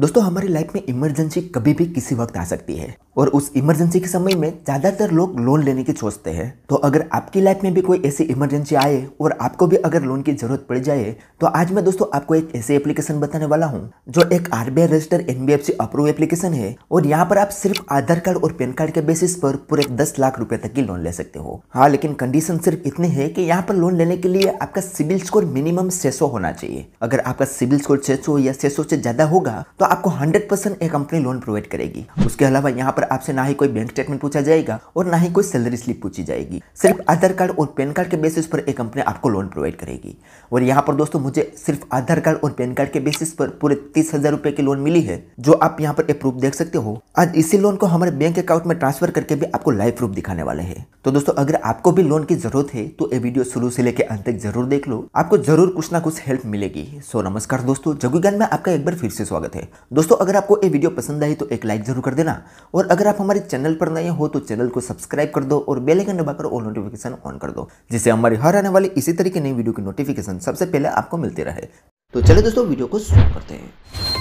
दोस्तों हमारी लाइफ में इमरजेंसी कभी भी किसी वक्त आ सकती है और उस इमरजेंसी के समय में ज़्यादातर लोग लोन लेने की सोचते हैं तो अगर आपकी लाइफ में भी कोई ऐसी इमरजेंसी आए और आपको भी अगर लोन की ज़रूरत पड़ जाए तो आज मैं दोस्तों आपको एक ऐसी एप्लीकेशन बताने वाला हूँ जो एक RBI register NBFC approve application है और यहाँ पर आप सिर्फ आधार कार्ड और पैन कार्ड के बेसिस पर पूरे दस लाख रुपए तक की लोन ले सकते हो हाँ लेकिन कंडीशन सिर्फ इतनी है कि यहाँ पर लोन लेने के लिए आपका सिविल स्कोर मिनिमम छह होना चाहिए अगर आपका सिविल स्कोर छह या छह से ज्यादा होगा तो आपको 100 परसेंट एक कंपनी लोन प्रोवाइड करेगी उसके अलावा यहाँ पर आपसे ना ही कोई बैंक स्टेटमेंट पूछा जाएगा और ना ही कोई सैलरी स्लिप पूछी जाएगी सिर्फ आधार कार्ड और पैन कार्ड के बेसिस पर एक कंपनी आपको लोन प्रोवाइड करेगी और यहाँ पर दोस्तों मुझे सिर्फ आधार कार्ड और पैन कार्ड के बेसिस पर पूरे तीस हजार रुपए की लोन मिली है जो आप यहाँ पर प्रूफ देख सकते हो आज इसी लोन को हमारे बैंक अकाउंट में ट्रांसफर करके भी आपको लाइव प्रूफ दिखाने वाले है तो दोस्तों अगर आपको भी लोन की जरूरत है तो ये वीडियो शुरू से लेकर अंत तक जरूर देख लो आपको जरूर कुछ ना कुछ हेल्प मिलेगी सो नमस्कार दोस्तों जगुगान में आपका एक बार फिर से स्वागत है दोस्तों अगर आपको ये वीडियो पसंद आई तो एक लाइक जरूर कर देना और अगर आप हमारे चैनल पर नए हो तो चैनल को सब्सक्राइब कर दो और बेलाइकन दबाकर ऑल नोटिफिकेशन ऑन कर दो जिससे हमारी हर आने वाली इसी तरीके नई वीडियो की नोटिफिकेशन सबसे पहले आपको मिलती रहे तो चले दोस्तों वीडियो को शुरू करते हैं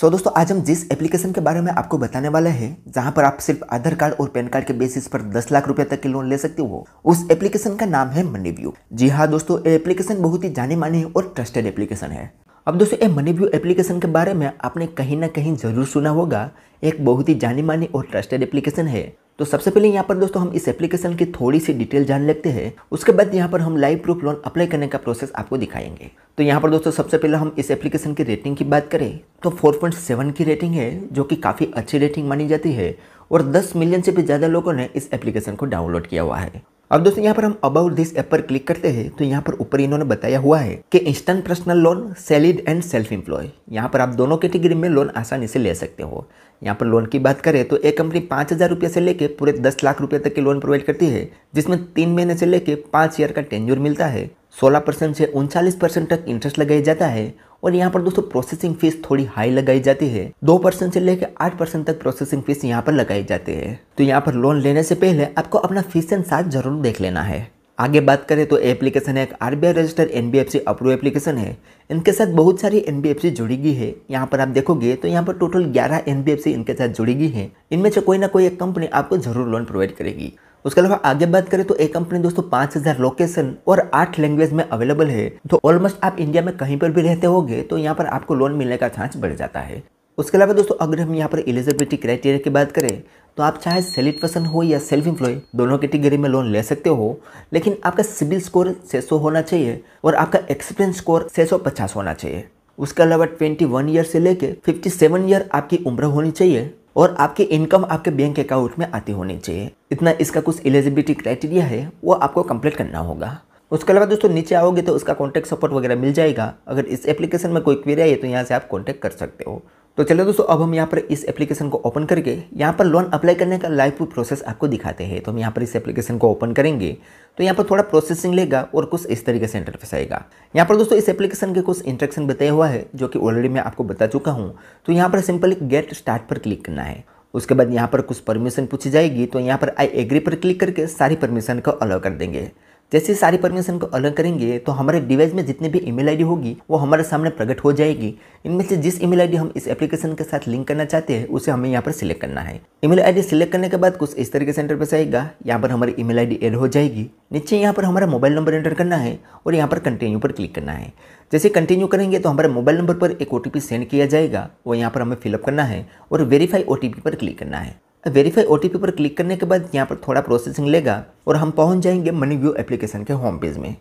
सो so, दोस्तों आज हम जिस एप्लीकेशन के बारे में आपको बताने वाले हैं जहां पर आप सिर्फ आधार कार्ड और पैन कार्ड के बेसिस पर 10 लाख रुपए तक के लोन ले सकते हो उस एप्लीकेशन का नाम है मनी व्यू जी हाँ दोस्तों ये एप्लीकेशन बहुत ही जानी मानी और ट्रस्टेड एप्लीकेशन है अब दोस्तों ये मनी व्यू एप्लीकेशन के बारे में आपने कहीं ना कहीं जरूर सुना होगा एक बहुत ही जानी मानी और ट्रस्टेड एप्लीकेशन है तो सबसे पहले यहाँ पर दोस्तों हम इस एप्लीकेशन की थोड़ी सी डिटेल जान लेते हैं उसके बाद यहाँ पर हम लाइव प्रूफ लोन अप्लाई करने का प्रोसेस आपको दिखाएंगे तो यहाँ पर दोस्तों सबसे पहले हम इस एप्लीकेशन की रेटिंग की बात करें तो 4.7 की रेटिंग है जो कि काफ़ी अच्छी रेटिंग मानी जाती है और 10 मिलियन से भी ज़्यादा लोगों ने इस एप्लीकेशन को डाउनलोड किया हुआ है अब दोस्तों यहाँ पर हम अबाउट दिस ऐप पर क्लिक करते हैं तो यहाँ पर ऊपर इन्होंने बताया हुआ है कि instant personal loan salaried and self employ यहाँ पर आप दोनों कैटेगरी में लोन आसानी से ले सकते हो यहाँ पर लोन की बात करें तो एक कंपनी पाँच हज़ार रुपये से लेकर पूरे दस लाख रुपये तक के लोन प्रोवाइड करती है जिसमें तीन महीने से लेकर पाँच ईयर का टेन्यूर मिलता है सोलह परसेंट से उनचालीस परसेंट तक इंटरेस्ट लगाया जाता है और यहाँ पर दोस्तों प्रोसेसिंग फीस थोड़ी हाई लगाई जाती है दो परसेंट से लेकर आठ परसेंट तक प्रोसेसिंग फीस यहाँ पर लगाई जाती है तो यहाँ पर लोन लेने से पहले आपको अपना फीस एंड साथ जरूर देख लेना है आगे बात करें तो एप्लीकेशन है एक R B I register N B F C approve application है इनके साथ बहुत सारी एन बी एफ सी जुड़ी गई है यहाँ पर आप देखोगे तो यहाँ पर टोटल ग्यारह एन बी एफ सी इनके साथ जुड़ी गई है इनमें से कोई ना कोई एक कंपनी आपको जरूर लोन प्रोवाइड करेगी उसके अलावा आगे बात करें तो एक कंपनी दोस्तों पाँच हज़ार लोकेशन और आठ लैंग्वेज में अवेलेबल है तो ऑलमोस्ट आप इंडिया में कहीं पर भी रहते होगे तो यहाँ पर आपको लोन मिलने का चांस बढ़ जाता है उसके अलावा दोस्तों अगर हम यहाँ पर एलिजिबिलिटी क्राइटेरिया की बात करें तो आप चाहे सेलिट पर्सन हो या सेल्फ एम्प्लॉय दोनों कैटेगरी में लोन ले सकते हो लेकिन आपका सिविल स्कोर छः होना चाहिए और आपका एक्सपीरियंस स्कोर छः होना चाहिए उसके अलावा 21 ईयर से लेके 57 ईयर आपकी उम्र होनी चाहिए और आपकी इनकम आपके बैंक अकाउंट में आती होनी चाहिए इतना इसका कुछ एलिजिबिलिटी क्राइटेरिया है वो आपको कंप्लीट करना होगा उसके अलावा दोस्तों नीचे आओगे तो उसका कॉन्टैक्ट सपोर्ट वगैरह मिल जाएगा अगर इस एप्लीकेशन में कोई क्वेरी है तो यहाँ से आप कॉन्टैक्ट कर सकते हो तो चलिए दोस्तों अब हम यहाँ पर इस एप्लीकेशन को ओपन करके यहाँ पर लोन अप्लाई करने का लाइव प्रोसेस आपको दिखाते हैं तो हम यहाँ पर इस एप्लीकेशन को ओपन करेंगे तो यहाँ पर थोड़ा प्रोसेसिंग लेगा और कुछ इस तरीके से इंटरफेस आएगा यहाँ पर दोस्तों इस एप्लीकेशन के कुछ इंस्ट्रक्शन बताया हुआ है जो कि ऑलरेडी मैं आपको बता चुका हूँ तो यहाँ पर सिंपल गेट स्टार्ट पर क्लिक करना है उसके बाद यहाँ पर कुछ परमिशन पूछी जाएगी तो यहाँ पर आई एग्री पर क्लिक करके सारी परमिशन को अलाउ कर देंगे जैसे सारी परमिशन को अलग करेंगे तो हमारे डिवाइस में जितने भी ईमेल आईडी होगी वो हमारे सामने प्रकट हो जाएगी इनमें से जिस ईमेल आईडी हम इस एप्लीकेशन के साथ लिंक करना चाहते हैं उसे हमें यहाँ पर सिलेक्ट करना है ईमेल आईडी सिलेक्ट करने के बाद कुछ इस तरीके से इंटरफेस आएगा यहाँ पर हमारी ईमेल आईडी ऐड हो जाएगी नीचे यहाँ पर हमारा मोबाइल नंबर एंटर करना है और यहाँ पर कंटिन्यू पर क्लिक करना है जैसे कंटिन्यू करेंगे तो हमारे मोबाइल नंबर पर एक ओ सेंड किया जाएगा वो यहाँ पर हमें फिलअप करना है और वेरीफाई ओ पर क्लिक करना है वेरीफाई ओ पर क्लिक करने के बाद यहाँ पर थोड़ा प्रोसेसिंग लेगा और हम पहुँच जाएंगे मनी व्यू एप्लीकेशन के होम पेज में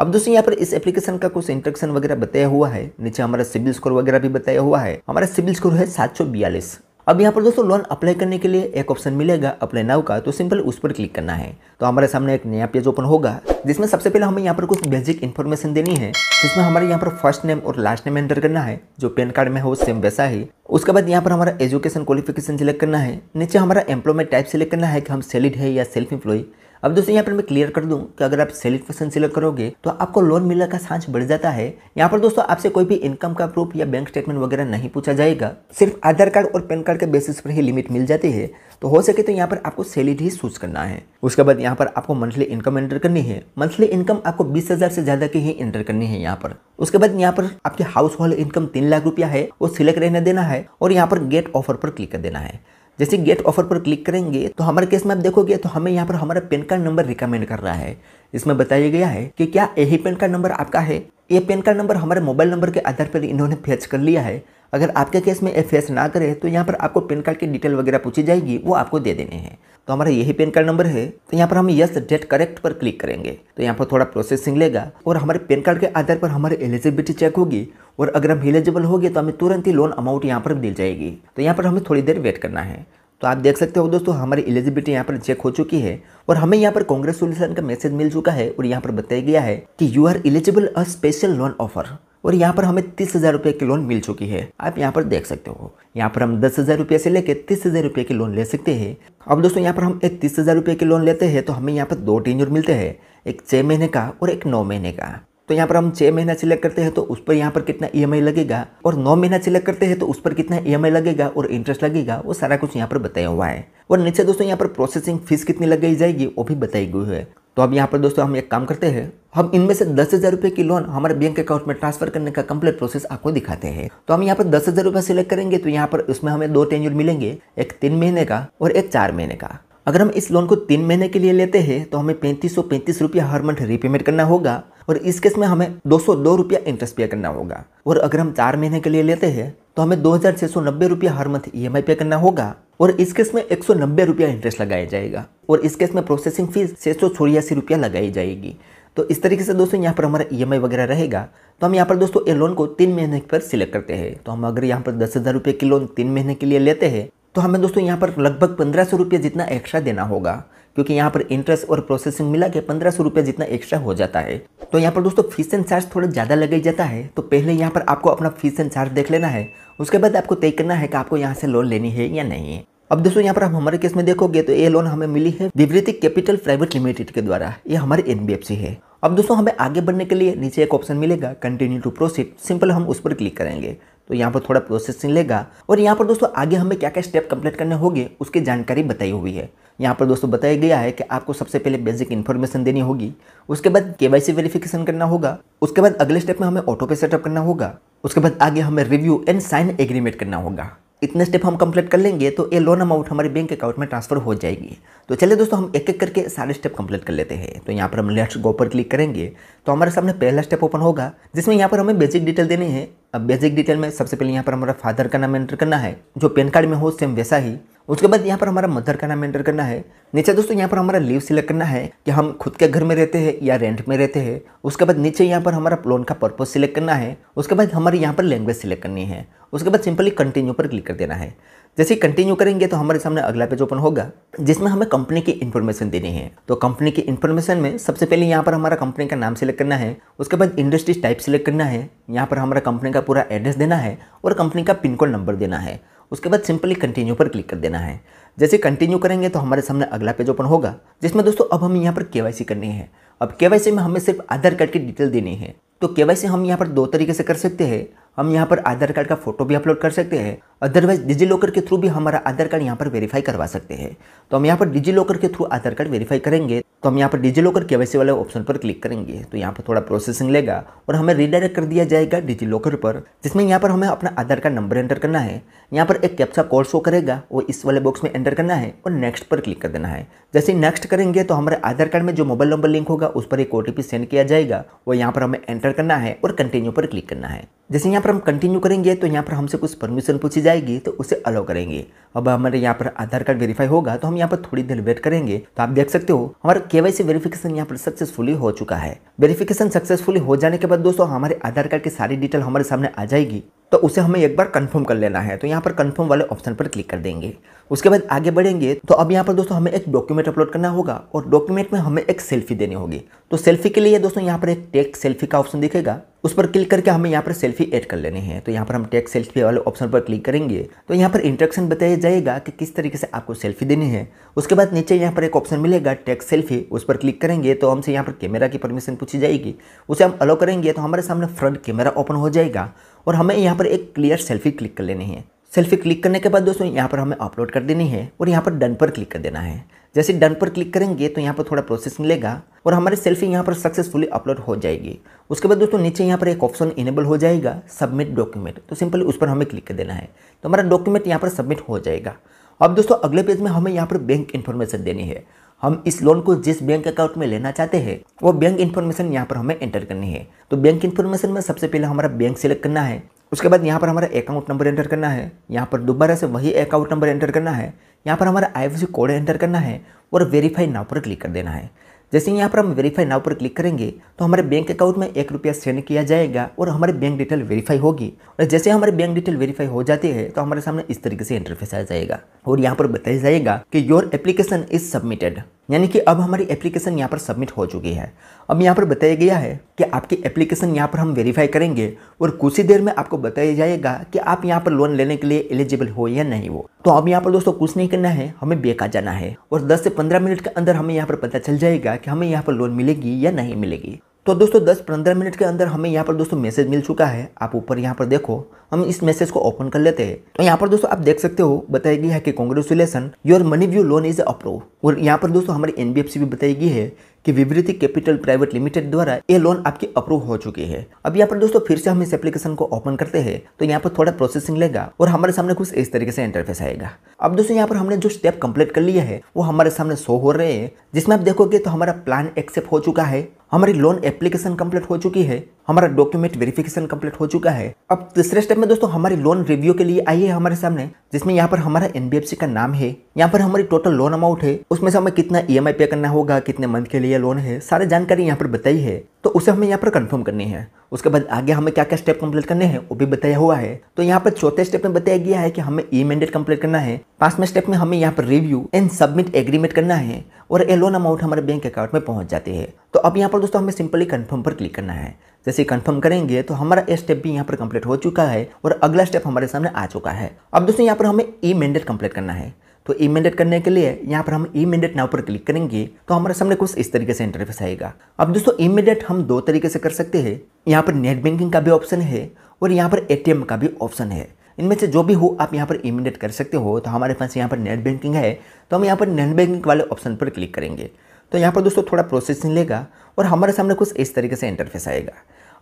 अब दोस्तों यहाँ पर इस एप्लीकेशन का कुछ इंट्रक्शन वगैरह बताया हुआ है नीचे हमारा सिविल स्कोर वगैरह भी बताया हुआ है हमारा सिविल स्कोर है सात सौ बयालीस अब यहाँ पर दोस्तों लोन अप्लाई करने के लिए एक ऑप्शन मिलेगा अप्लाई नाउ का तो सिंपल उस पर क्लिक करना है तो हमारे सामने एक नया पेज ओपन होगा जिसमें सबसे पहले हमें यहाँ पर कुछ बेसिक इन्फॉर्मेशन देनी है जिसमें हमारे यहाँ पर फर्स्ट नेम और लास्ट नेम एंटर करना है जो पेन कार्ड में हो सेम वैसा ही उसके बाद यहाँ पर हमारा एजुकेशन क्वालिफिकेशन सिलेक्ट करना है नीचे हमारा एम्प्लॉयमेंट टाइप सिलेक्ट करना है कि हम सेलिड है या सेल्फ एम्प्लॉय अब दोस्तों यहाँ पर मैं क्लियर कर दूं कि अगर आप सेलेक्ट पर्सन सिलेक्ट करोगे तो आपको लोन मिलने का सांस बढ़ जाता है यहाँ पर दोस्तों आपसे कोई भी इनकम का प्रूफ या बैंक स्टेटमेंट वगैरह नहीं पूछा जाएगा सिर्फ आधार कार्ड और पैन कार्ड के बेसिस पर ही लिमिट मिल जाती है तो हो सके तो यहाँ पर आपको सैलरी ही सूच करना है उसके बाद यहाँ पर आपको मंथली इनकम एंटर करनी है मंथली इनकम आपको बीस हज़ार से ज़्यादा की ही एंटर करनी है यहाँ पर उसके बाद यहाँ पर आपकी हाउस होल्ड इनकम तीन लाख रुपया है वो सिलेक्ट रहने देना है और यहाँ पर गेट ऑफर पर क्लिक कर देना है जैसे गेट ऑफर पर क्लिक करेंगे तो हमारे केस में आप देखोगे तो हमें यहाँ पर हमारा पेन कार्ड नंबर रिकमेंड कर रहा है इसमें बताया गया है कि क्या यही पेन कार्ड नंबर आपका है ये पेन कार्ड नंबर हमारे मोबाइल नंबर के आधार पर इन्होंने फेच कर लिया है अगर आपके केस में एफ ना करें तो यहाँ पर आपको पेन कार्ड की डिटेल वगैरह पूछी जाएगी वो आपको दे देने हैं तो हमारा यही पेन कार्ड नंबर है तो यहाँ पर हम यस डेट करेक्ट पर क्लिक करेंगे तो यहाँ पर थोड़ा प्रोसेसिंग लेगा और हमारे पेन कार्ड के आधार पर हमारी एलिजिबिलिटी चेक होगी और अगर हम एलिजिबल होगी तो हमें तुरंत ही लोन अमाउंट यहाँ पर मिल जाएगी तो यहाँ पर हमें थोड़ी देर वेट करना है तो आप देख सकते हो दोस्तों हमारी एलिजिबिलिटी यहाँ पर चेक हो चुकी है और हमें यहाँ पर कांग्रेस सोल्यूशन का मैसेज मिल चुका है और यहाँ पर बताया गया है कि you are eligible a special loan offer और यहाँ पर हमें तीस हज़ार रुपये की लोन मिल चुकी है आप यहाँ पर देख सकते हो यहाँ पर हम दस हज़ार रुपये से लेकर तीस हज़ार रुपये की लोन ले सकते हैं अब दोस्तों यहाँ पर हम एक तीस हज़ार रुपये की लोन लेते हैं तो हमें यहाँ पर दो टेन्योर मिलते हैं एक छः महीने का और एक नौ महीने का तो यहाँ पर हम छः महीना सिलेक्ट करते हैं तो उस पर यहाँ पर कितना ई e लगेगा और नौ महीना सिलेक्ट करते हैं तो उस पर कितना ई e लगेगा और इंटरेस्ट लगेगा वो सारा कुछ यहाँ पर बताया हुआ है और नीचे दोस्तों यहाँ पर प्रोसेसिंग फीस कितनी लगाई जाएगी वो भी बताई गई है तो अब यहाँ पर दोस्तों हम एक काम करते हैं हम इनमें से दस हज़ार रुपये की लोन हमारे बैंक अकाउंट में ट्रांसफर करने का कंप्लीट प्रोसेस आपको दिखाते हैं तो हम यहाँ पर दस हज़ार रुपये सिलेक्ट करेंगे तो यहाँ पर उसमें हमें दो टेन्यूर मिलेंगे एक तीन महीने का और एक चार महीने का अगर हम इस लोन को तीन महीने के लिए लेते हैं तो हमें पैंतीस सौ पैंतीस रुपया हर मंथ रीपेमेंट करना होगा और इस केस में हमें दो सौ दो रुपया इंटरेस्ट पे करना होगा और अगर हम चार महीने के लिए लेते हैं तो हमें दो हज़ार छः सौ नब्बे रुपया हर मंथ ई एम आई पे करना होगा और इस केस में एक सौ इंटरेस्ट लगाया जाएगा और इस केस में प्रोसेसिंग फीस छः सौ रुपया लगाई जाएगी तो इस तरीके से दोस्तों यहाँ पर हमारा ई e वगैरह रहेगा तो हम यहाँ पर दोस्तों ये लोन को तीन महीने पर सिलेक्ट करते हैं तो हम अगर यहाँ पर दस हज़ार रुपये की लोन तीन महीने के लिए लेते हैं तो हमें दोस्तों यहाँ पर लगभग पंद्रह सौ रुपये जितना एक्स्ट्रा देना होगा क्योंकि यहाँ पर इंटरेस्ट और प्रोसेसिंग मिला के पंद्रह सौ रुपये जितना एक्स्ट्रा हो जाता है तो यहाँ पर दोस्तों फीस एंड चार्ज थोड़ा ज़्यादा लग जाता है तो पहले यहाँ पर आपको अपना फीस एंड चार्ज देख लेना है उसके बाद आपको तय करना है कि आपको यहाँ से लोन लेनी है या नहीं है अब दोस्तों यहाँ पर आप हमारे केस में देखोगे तो ये लोन हमें मिली है विवृति कैपिटल प्राइवेट लिमिटेड के द्वारा ये हमारी एनबीएफसी है अब दोस्तों हमें आगे बढ़ने के लिए नीचे एक ऑप्शन मिलेगा कंटिन्यू टू प्रोसीड सिंपल हम उस पर क्लिक करेंगे तो यहाँ पर थोड़ा प्रोसेसिंग लेगा और यहाँ पर दोस्तों आगे हमें क्या क्या स्टेप कंप्लीट करने होंगे उसकी जानकारी बताई हुई है यहाँ पर दोस्तों बताया गया है कि आपको सबसे पहले बेसिक इन्फॉर्मेशन देनी होगी उसके बाद के वाई वेरिफिकेशन करना होगा उसके बाद अगले स्टेप में हमें ऑटो पे सेटअप करना होगा उसके बाद आगे हमें रिव्यू एंड साइन एग्रीमेंट करना होगा इतने स्टेप हम कंप्लीट कर लेंगे तो ये लोन अमाउंट हमारे बैंक अकाउंट में ट्रांसफर हो जाएगी तो चलिए दोस्तों हम एक एक करके सारे स्टेप कंप्लीट कर लेते हैं तो यहाँ पर हम लेट्स गो पर क्लिक करेंगे तो हमारे सामने पहला स्टेप ओपन होगा जिसमें यहाँ पर हमें बेसिक डिटेल देने है अब बेसिक डिटेल में सबसे पहले यहाँ पर हमारा फादर का नाम एंटर करना है जो पेन कार्ड में हो सेम वैसा ही उसके बाद यहाँ पर हमारा मदर का नाम एंटर करना है नीचे दोस्तों यहाँ पर हमारा लीव सिलेक्ट करना है कि हम खुद के घर में रहते हैं या रेंट में रहते हैं उसके बाद नीचे यहाँ पर हमारा लोन का पर्पज सिलेक्ट करना है उसके बाद हमारे यहाँ पर लैंग्वेज सिलेक्ट करनी है उसके बाद सिंपली कंटिन्यू पर क्लिक कर देना है जैसे कंटिन्यू करेंगे तो हमारे सामने अगला पेज ओपन होगा जिसमें हमें कंपनी की इन्फॉर्मेशन देनी है तो कंपनी की इन्फॉर्मेशन में सबसे पहले यहाँ पर हमारा कंपनी का नाम सेलेक्ट करना है उसके बाद इंडस्ट्री टाइप सिलेक्ट करना है यहाँ पर हमारा कंपनी का पूरा एड्रेस देना है और कंपनी का पिन कोड नंबर देना है उसके बाद सिंपली कंटिन्यू पर क्लिक कर देना है जैसे कंटिन्यू करेंगे तो हमारे सामने अगला पेज ओपन होगा जिसमें दोस्तों अब हम यहाँ पर के करनी है अब के में हमें सिर्फ आधार कार्ड की डिटेल देनी है तो के हम यहाँ पर दो तरीके से कर सकते हैं हम यहाँ पर आधार कार्ड का फोटो भी अपलोड कर सकते हैं अदरवाइज डिजी लॉकर के थ्रू भी हमारा आधार कार्ड यहाँ पर वेरीफाई करवा सकते हैं तो हम यहाँ पर डिजी लॉकर के थ्रू आधार कार्ड वेरीफाई करेंगे तो हम यहाँ पर डिजी लॉकर के वाले ऑप्शन पर क्लिक करेंगे तो यहाँ पर थोड़ा प्रोसेसिंग लेगा और हमें रिडायरेक्ट कर दिया जाएगा डिजी लॉकर पर जिसमें यहाँ पर हमें अपना आधार कार्ड नंबर एंटर करना है यहाँ पर एक कैप्सा कोड शो करेगा वो इस वाले बॉक्स में एंटर करना है और नेक्स्ट पर क्लिक कर देना है जैसे नेक्स्ट करेंगे तो हमारे आधार कार्ड में जो मोबाइल नंबर लिंक होगा उस पर एक ओ सेंड किया जाएगा वो यहाँ पर हमें एंटर करना है और कंटिन्यू पर क्लिक करना है जैसे यहाँ पर हम कंटिन्यू करेंगे तो यहाँ पर हमसे कुछ परमिशन पूछी जाएगी तो उसे अलाउ करेंगे अब हमारे यहाँ पर आधार कार्ड वेरीफाई होगा तो हम यहाँ पर थोड़ी देर वेट करेंगे तो आप देख सकते हो हमारे केवाईसी वेरिफिकेशन यहाँ पर सक्सेसफुली हो चुका है वेरिफिकेशन सक्सेसफुली हो जाने के बाद दोस्तों हमारे आधार कार्ड की सारी डिटेल हमारे सामने आ जाएगी तो उसे हमें एक बार कंफर्म कर लेना है तो यहाँ पर कंफर्म वाले ऑप्शन पर क्लिक कर देंगे उसके बाद आगे बढ़ेंगे तो अब यहाँ पर दोस्तों हमें एक डॉक्यूमेंट अपलोड करना होगा और डॉक्यूमेंट में हमें एक सेल्फी देनी होगी तो सेल्फी के लिए दोस्तों यहाँ पर एक टेक सेल्फी का ऑप्शन दिखेगा उस पर क्लिक करके हमें यहाँ पर सेल्फी ऐड कर लेनी है तो यहाँ पर हम टेक सेल्फी वाले ऑप्शन पर क्लिक करेंगे तो यहाँ पर इंट्रक्शन बताया जाएगा कि किस तरीके से आपको सेल्फी देनी है उसके बाद नीचे यहाँ पर एक ऑप्शन मिलेगा टेक सेल्फी उस पर क्लिक करेंगे तो हमसे यहाँ पर कैमरा की परमिशन पूछी जाएगी उसे हम अलो करेंगे तो हमारे सामने फ्रंट कैमरा ओपन हो जाएगा और हमें यहाँ पर एक क्लियर सेल्फी क्लिक कर लेनी है सेल्फी क्लिक करने के बाद दोस्तों यहाँ पर हमें अपलोड कर देनी है और यहाँ पर डन पर क्लिक कर देना है जैसे डन पर क्लिक करेंगे तो यहाँ पर थोड़ा प्रोसेस मिलेगा और हमारी सेल्फी यहाँ पर सक्सेसफुली अपलोड हो जाएगी उसके बाद दोस्तों नीचे यहाँ पर एक ऑप्शन इनेबल हो जाएगा सबमिट डॉक्यूमेंट तो सिंपली उस पर हमें क्लिक कर देना है तो हमारा डॉक्यूमेंट यहाँ पर सबमिट हो जाएगा अब दोस्तों अगले पेज में हमें यहाँ पर बैंक इन्फॉर्मेशन देनी है हम इस लोन को जिस बैंक अकाउंट में लेना चाहते हैं वो बैंक इन्फॉर्मेशन यहाँ पर हमें एंटर करनी है तो बैंक इन्फॉर्मेशन में सबसे पहले हमारा बैंक सेलेक्ट करना है उसके बाद यहाँ पर हमारा अकाउंट नंबर एंटर करना है यहाँ पर दोबारा से वही अकाउंट नंबर एंटर करना है यहाँ पर हमारा आई कोड एंटर करना है और वेरीफाई नाव पर क्लिक कर देना है जैसे यहाँ पर हम वेरीफाई नाव पर क्लिक करेंगे तो हमारे बैंक अकाउंट में एक रुपया सेंड किया जाएगा और हमारे बैंक डिटेल वेरीफाई होगी और जैसे हमारे बैंक डिटेल वेरीफाई हो जाती है तो हमारे सामने इस तरीके से इंटरफेस आ जाएगा और यहाँ पर बताया जाएगा कि योर एप्लीकेशन इज सबमिटेड यानी कि अब हमारी एप्लीकेशन यहाँ पर सबमिट हो चुकी है अब यहाँ पर बताया गया है कि आपकी एप्लीकेशन यहाँ पर हम वेरीफाई करेंगे और कुछ ही देर में आपको बताया जाएगा कि आप यहाँ पर लोन लेने के लिए एलिजिबल हो या नहीं हो तो अब यहाँ पर दोस्तों कुछ नहीं करना है हमें बेकार जाना है और दस से पंद्रह मिनट के अंदर हमें यहाँ पर पता चल जाएगा कि हमें यहाँ पर लोन मिलेगी या नहीं मिलेगी तो दोस्तों 10-15 मिनट के अंदर हमें यहाँ पर दोस्तों मैसेज मिल चुका है आप ऊपर यहाँ पर देखो हम इस मैसेज को ओपन कर लेते हैं तो यहाँ पर दोस्तों आप देख सकते हो बताई गई है कि congratulation your Money View loan is approve और यहाँ पर दोस्तों हमारी एनबीएफसी भी बताई गई है कि विवृति कैपिटल प्राइवेट लिमिटेड द्वारा ये लोन आपकी अप्रूव हो चुकी है अब यहाँ पर दोस्तों फिर से हम इस एप्लीकेशन को ओपन करते हैं तो यहाँ पर थोड़ा प्रोसेसिंग लेगा और हमारे सामने कुछ इस तरीके से इंटरफेस आएगा अब दोस्तों यहाँ पर हमने जो स्टेप कंप्लीट कर लिया है वो हमारे सामने शो हो रहे हैं जिसमें आप देखोगे तो हमारा प्लान एक्सेप्ट हो चुका है हमारी लोन एप्लीकेशन कंप्लीट हो चुकी है हमारा डॉक्यूमेंट वेरिफिकेशन कंप्लीट हो चुका है अब तीसरे स्टेप में दोस्तों हमारे लोन रिव्यू के लिए आइए हमारे सामने जिसमें यहाँ पर हमारा एनबीएफसी का नाम है यहाँ पर हमारी टोटल लोन अमाउंट है उसमें से हमें कितना ई e पे करना होगा कितने मंथ के लिए लोन है सारी जानकारी यहाँ पर बताई है तो उसे हमें यहाँ पर कन्फर्म करनी है उसके बाद आगे हमें क्या क्या स्टेप कंप्लीट करने हैं वो भी बताया हुआ है तो यहाँ पर चौथे स्टेप में बताया गया है कि हमें ई मैंडेट कंप्लीट करना है पांचवें स्टेप में हमें यहाँ पर रिव्यू एंड सबमिट एग्रीमेंट करना है और ए लोन अमाउंट हमारे बैंक अकाउंट में पहुंच जाते हैं तो अब यहाँ पर दोस्तों हमें सिंपली कन्फर्म पर क्लिक करना है जैसे कन्फर्म करेंगे तो हमारा ये स्टेप भी यहाँ पर कंप्लीट हो चुका है और अगला स्टेप हमारे सामने आ चुका है अब दोस्तों यहाँ पर हमें ई मैंडेट कंप्लीट करना है तो ई मैंडेट करने के लिए यहाँ पर हम ई मैंडेट नाव पर क्लिक करेंगे तो हमारे सामने कुछ इस तरीके से इंटरफेस आएगा अब दोस्तों ई e मैंडेट हम दो तरीके से कर सकते हैं यहाँ पर नेट बैंकिंग का भी ऑप्शन है और यहाँ पर ए का भी ऑप्शन है इनमें से जो भी हो आप यहाँ पर इमीडिएट e कर सकते हो तो हमारे पास यहाँ पर नेट बैंकिंग है तो हम यहाँ पर नेट बैंकिंग वाले ऑप्शन पर क्लिक करेंगे तो यहाँ पर दोस्तों थोड़ा प्रोसेसिंग लेगा और हमारे सामने कुछ इस तरीके से इंटरफेस आएगा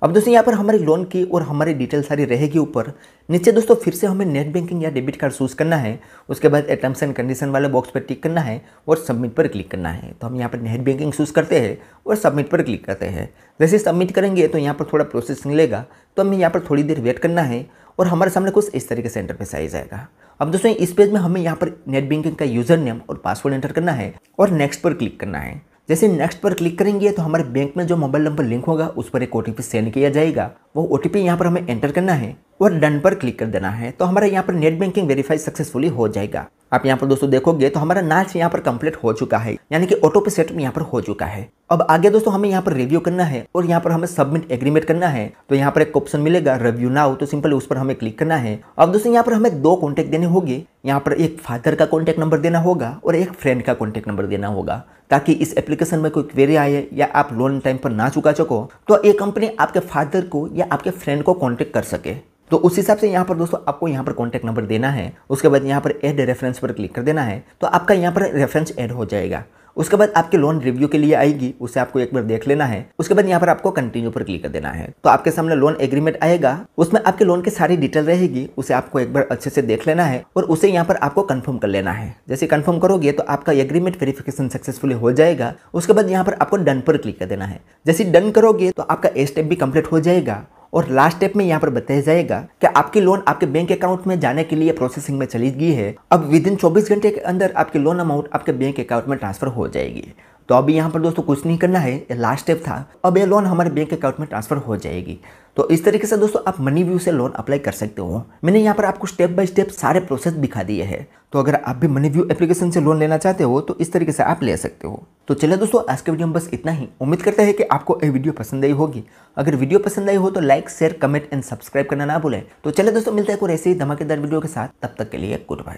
अब दोस्तों यहाँ पर हमारी लोन की और हमारी डिटेल सारी रहेगी ऊपर नीचे दोस्तों फिर से हमें नेट बैंकिंग या डेबिट कार्ड चूज़ करना है उसके बाद टर्म्स एंड कंडीशन वाले बॉक्स पर टिक करना है और सबमिट पर क्लिक करना है तो हम यहाँ पर नेट बैंकिंग चूज़ करते हैं और सबमिट पर क्लिक करते हैं जैसे सबमिट करेंगे तो यहाँ पर थोड़ा प्रोसेसिंग लेगा तो हमें यहाँ पर थोड़ी देर वेट करना है और हमारे सामने कुछ इस तरीके से इंटरफेस आ जाएगा अब दोस्तों इस पेज में हमें यहाँ पर नेट बैंकिंग का यूज़र नेम और पासवर्ड एंटर करना है और नेक्स्ट पर क्लिक करना है जैसे नेक्स्ट पर क्लिक करेंगे तो हमारे बैंक में जो मोबाइल नंबर लिंक होगा उस पर एक ओ सेंड किया जाएगा वो ओ टी यहाँ पर हमें एंटर करना है और डन पर क्लिक कर देना है तो हमारा यहाँ पर नेट बैंकिंग वेरीफाई सक्सेसफुली हो जाएगा आप यहाँ पर दोस्तों देखोगे तो हमारा नाच यहाँ पर कंप्लीट हो चुका है यानी कि ऑटो पे सेटअप यहाँ पर हो चुका है अब आगे दोस्तों हमें यहाँ पर रिव्यू करना है और यहाँ पर हमें सबमिट एग्रीमेंट करना है तो यहाँ पर एक ऑप्शन मिलेगा रिव्यू नाउ तो सिंपल उस पर हमें क्लिक करना है अब दोस्तों यहाँ पर हमें दो कॉन्टेक्ट देने होंगे यहाँ पर एक फादर का कॉन्टेक्ट नंबर देना होगा और एक फ्रेंड का कॉन्टेक्ट नंबर देना होगा ताकि इस एप्लीकेशन में कोई क्वेरी आए या आप लोन टाइम पर ना चुका सको तो ये कंपनी आपके फादर को या आपके फ्रेंड को कॉन्टेक्ट कर सके तो उस हिसाब से यहाँ पर दोस्तों आपको यहाँ पर कॉन्टैक्ट नंबर देना है उसके बाद यहाँ पर एड रेफरेंस पर क्लिक कर देना है तो आपका यहाँ पर रेफरेंस ऐड हो जाएगा उसके बाद आपके लोन रिव्यू के लिए आएगी उसे आपको एक बार देख लेना है उसके बाद यहाँ पर आपको कंटिन्यू पर क्लिक कर देना है तो आपके सामने लोन एग्रीमेंट आएगा उसमें आपके लोन की सारी डिटेल रहेगी उसे आपको एक बार अच्छे से देख लेना है और उसे यहाँ पर आपको कन्फर्म कर लेना है जैसे कन्फर्म करोगे तो आपका एग्रीमेंट वेरिफिकेशन सक्सेसफुली हो जाएगा उसके बाद यहाँ पर आपको डन पर क्लिक कर देना है जैसे डन करोगे तो आपका ए स्टेप भी कंप्लीट हो जाएगा और लास्ट स्टेप में यहाँ पर बताया जाएगा कि आपकी लोन आपके बैंक अकाउंट में जाने के लिए प्रोसेसिंग में चली गई है अब विद इन चौबीस घंटे के अंदर आपकी लोन अमाउंट आपके बैंक अकाउंट में ट्रांसफर हो जाएगी तो अभी यहाँ पर दोस्तों कुछ नहीं करना है लास्ट स्टेप था अब ये लोन हमारे बैंक अकाउंट में ट्रांसफर हो जाएगी तो इस तरीके से दोस्तों आप मनी व्यू से लोन अप्लाई कर सकते हो मैंने यहाँ पर आपको स्टेप बाय स्टेप सारे प्रोसेस दिखा दिए हैं तो अगर आप भी मनी व्यू एप्लीकेशन से लोन लेना चाहते हो तो इस तरीके से आप ले सकते हो तो चलिए दोस्तों आज के वीडियो में बस इतना ही उम्मीद करते हैं कि आपको ये वीडियो पसंद आई होगी अगर वीडियो पसंद आई हो तो like share comment and subscribe करना ना भूलें तो चले दोस्तों मिलते हैं कुछ ऐसे ही धमाकेदार वीडियो के साथ तब तक के लिए गुड बाय